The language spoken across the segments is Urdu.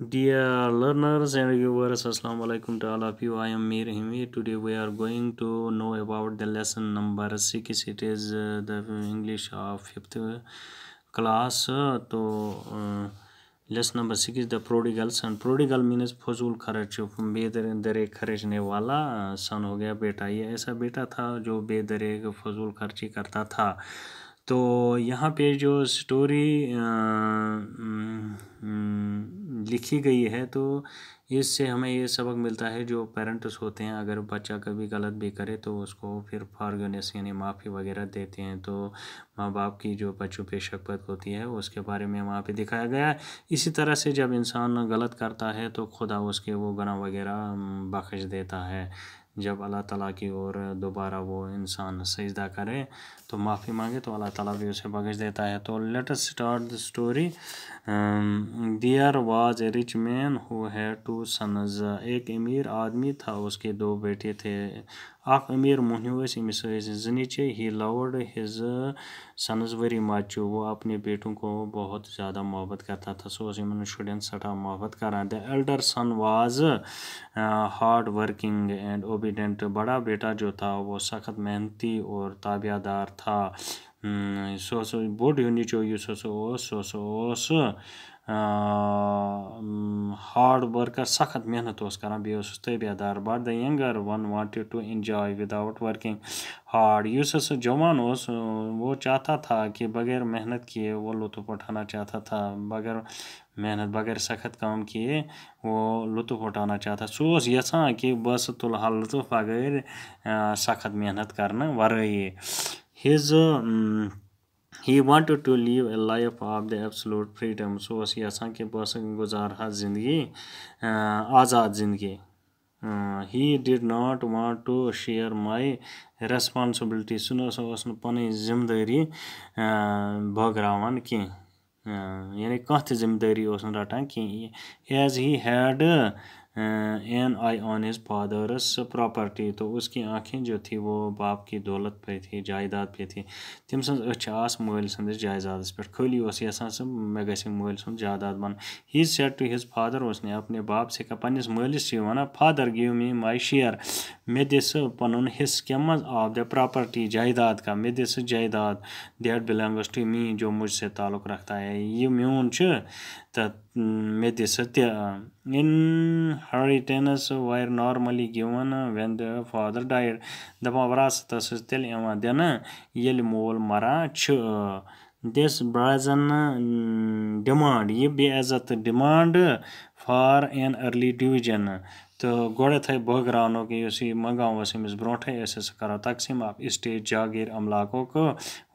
Lesson six it is the English fifth class تو lesson six is the prodigal son prodigal means فضول خرچ بے در درخ خریچنے والا سن ہو گیا بیٹا یہ ایسا بیٹا تھا جو بے دریک فضول خرچی کرتا تھا تو یہاں پہ جو اسٹوری لکھی گئی ہے تو اس سے ہمیں یہ سبق ملتا ہے جو پیرنٹس ہوتے ہیں اگر بچہ کبھی غلط بھی کرے تو اس کو پھر فارگنیس یعنی معافی وغیرہ دیتے ہیں تو ماں باپ کی جو بچوں پہ شکبت ہوتی ہے اس کے بارے میں وہاں پہ دکھایا گیا ہے اسی طرح سے جب انسان غلط کرتا ہے تو خدا اس کے وہ گناہ وغیرہ بخش دیتا ہے جب اللہ تعالیٰ کی اور دوبارہ وہ انسان سجدہ کرے تو معافی مانگے تو اللہ تعالیٰ بھی اسے بخش دیتا ہے تو let's start the story there was a rich man who ہے ٹو سنز ایک امیر آدمی تھا اس کے دو بیٹے تھے اخ امیر مہنیو یس یس زنچے he loved his sons very much اپنے بیٹوں کو بہت زیادہ محبت کرتا تھا سو شوڈین سٹھا محبت کرنا the elder son was hard working and obedient بڑا بیٹا جو تھا وہ سخت محنتی اور تابعہ دار تھا سو بوڑ نیچو اس ہاڑ ورکس سخت محنت اسی طبیع دار but the younger one want to enjoy without working hard اس وہ چاہتا تھا کہ بغیر محنت کیے وہ لطف اٹھانا چاہتا تھا بغیر محنت بغیر سخت کام کیے وہ لطف اٹھانا چاہتا چاہ سکان کہ بہ سا تل لطف بغیر سخت محنت کرنے وے his um, he wanted to live a life of the absolute freedom so असीं असांखे पोइ असांखे गुज़ार हा ज़िंदगी आज़ाद ज़िंदगी he did not want to share my responsibility سُہ نہ سا اوس نہٕ پَنٕنۍ ذِمہٕ دٲری بٲگراوان کینٛہہ یعنی کانٛہہ تہِ ذِمہٕ دٲری اوس نہٕ رَٹان کینٛہہ as he had an eye on his father's property تو اس کی آنکھیں جو تھی وہ باپ کی دولت پہ تھی جائیداد پہ تھی تم سن اچھ آ سندس جائیدادس پہ خالی اس مل سن جائیداد بن he said to his father اس نے اپنے باپ سے واقع فادر گیو می مائی شیر مے دن حصہ مز آف دے پراپرٹی جائیداد کا مے دہ جائیداد دیٹ بلانگس ٹو می جو مجھ سے تعلق رکھتا ہے یہ میون تو Metis Satya. Inheritance were normally given when the father died. The Mavrasata Satel Amadena mara Marach. This brazen demand. Ye be as a demand. For an early division تو گۄڈٕ تھٲے بٲگراونُک یُس یہِ منٛگاو اوس أمِس برونٛٹھٕے أسۍ ہسا کرو تقسیٖم آف اسٹیٹ جاگیٖر عملاقُک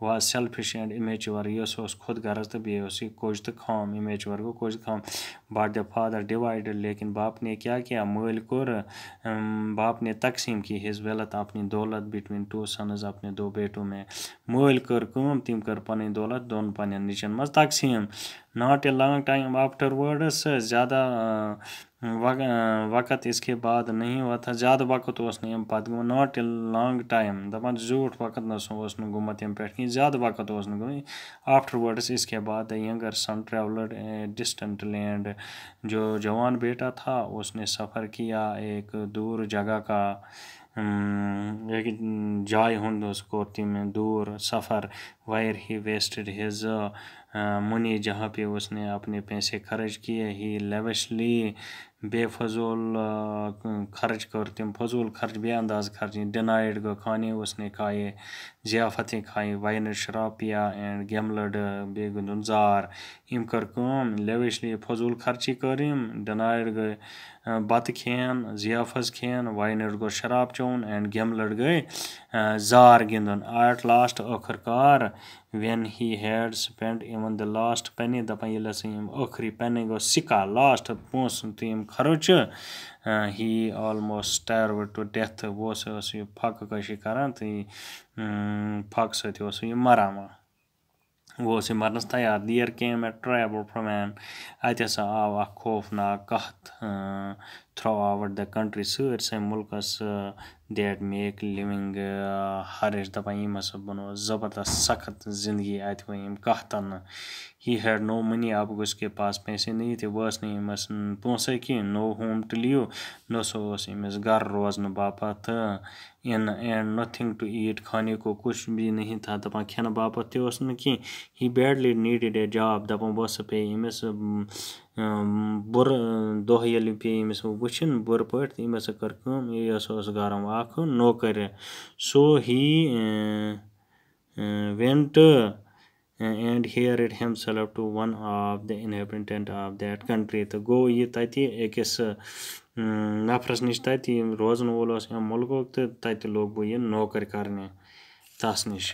وا سیلفِش اینڈ اِمیچور یُس اوس خود غرض تہٕ بیٚیہِ اوس یہِ کوج تہٕ خام اِمیچور گوٚو کوج خام باٹ دَ فادر ڈِوایڈِڈ لیکِن باپنے کیاہ کیاہ مٲلۍ کوٚر باپنے تقسیٖم کی ہِز ویلٕتھ اپنی دولت بِٹویٖن ٹوٗ سَنٕز اپنے دو بیٹو مےٚ مٲلۍ کٔر کٲم تٔمۍ کٔر پَنٕنۍ دولت دۄن پنٛنٮ۪ن نِچَن منٛز تقسیٖم not a long time afterwards زیادہ وقت اس کے بعد نہیں ہوا تھا زیادہ وقت اسم گوٚمُت ناٹ اے لانگ ٹائم دہان زیوٗٹھ وقت نہ نہٕ گوٚمُت امہ پٮ۪ٹھ کھین زیادہ وقت گوٚمُت آفٹر وڈس اس کے بعد younger son travelled distant land جو جوان بیٹا تھا اس نے سفر کیا ایک دور جگہ کا جائے ہند اس کوتی میں دور سفر where he wasted his money جہاں پہ اس نے اپنے پیسے خرچ کیے ہی لیوشلی بے فضول خرچ کر تم فضول خرچ بے انداز خرچ ڈینائڈ یعنی گو کھانے اس نے کھائے ضیافتیں کھائے وائنڈ شراب پیا اینڈ گیملڈ بیٚیہِ گِنٛدُن زار أمۍ کٔر کٲم لیویشلی فضوٗل خرچی کٔر أمۍ ڈِنایڈ گٔے بَتہٕ کھیٚیَن ضِیافٕز کھیٚیَن واینَر گوٚو شراب چیوٚن اینٛڈ گیملَر گٔے زار گِنٛدُن ایٹ لاسٹ ٲخٕر کار when he had spend in the last penny دن ہساخری پنگے گو سکا لاسٹ پیم خرچ ہی آلمیر ٹو ڈھو یو پھاکہ پھاکہ سو یہ مرانا وہ سنس تیار نیئر کیم اے ٹرائی مین اتہ آپ خوف ناک کہ تھو آؤٹ دا کنٹری سر سی ملکس دیٹ میک لِوِنٛگ ہَرٕش دَپان یِم ہَسا بَنو زَبردَس سخت زِندگی اَتہِ وۄنۍ یِم کَتھ تَنہٕ ہی ہیڈ نو مٔنی آپ گوٚژھ کے پاس پیسے نی تہِ وۄنۍ ٲس نہٕ أمِس پونٛسَے کینٛہہ نو ہوم ٹُو لِو نہ سا اوس أمِس گَرٕ روزنہٕ باپَتھ in and nothing to eat خانے کو کُس بی نہٕ تھا دَپان کھٮ۪نہٕ باپَتھ تہِ اوس نہٕ کینٛہہ ہی بیڈلی نیٖڈِڈ اے جاب دَپان بہٕ ہَسا پیٚیہِ أمِس بُرٕ دۄہ ییٚلہِ پیٚیہِ أمِس وٕچھِنۍ بُرٕ پٲٹھۍ تہٕ أمۍ ہَسا کٔر کٲم یہِ ہَسا اوس گَرَم اَکھ نوکَر so he went and hired him select to one of the inhabitant of that country تہٕ گوٚو یہِ تَتہِ أکِس نَفرَس نِش تَتہِ یِم روزَن وول اوس اَمہِ مُلکُک تہٕ تَتہِ لوٚگ وۄنۍ یہِ نوکَر کَرنہِ تَس نِش